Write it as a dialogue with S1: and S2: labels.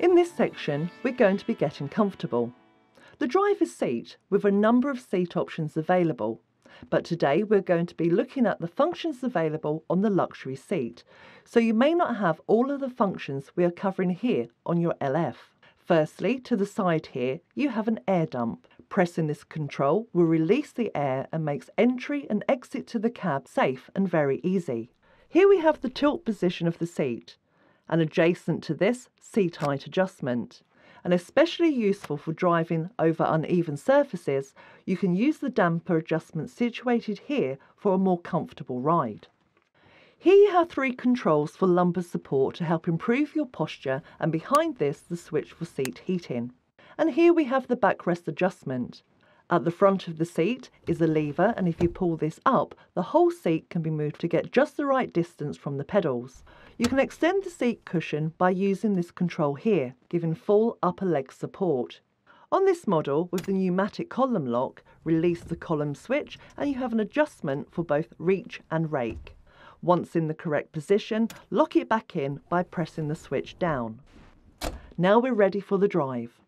S1: In this section, we're going to be getting comfortable. The driver's seat with a number of seat options available, but today we're going to be looking at the functions available on the luxury seat, so you may not have all of the functions we are covering here on your LF. Firstly, to the side here, you have an air dump. Pressing this control will release the air and makes entry and exit to the cab safe and very easy. Here we have the tilt position of the seat and adjacent to this, seat height adjustment. And especially useful for driving over uneven surfaces, you can use the damper adjustment situated here for a more comfortable ride. Here you have three controls for lumbar support to help improve your posture and behind this the switch for seat heating. And here we have the backrest adjustment. At the front of the seat is a lever, and if you pull this up, the whole seat can be moved to get just the right distance from the pedals. You can extend the seat cushion by using this control here, giving full upper leg support. On this model, with the pneumatic column lock, release the column switch and you have an adjustment for both reach and rake. Once in the correct position, lock it back in by pressing the switch down. Now we're ready for the drive.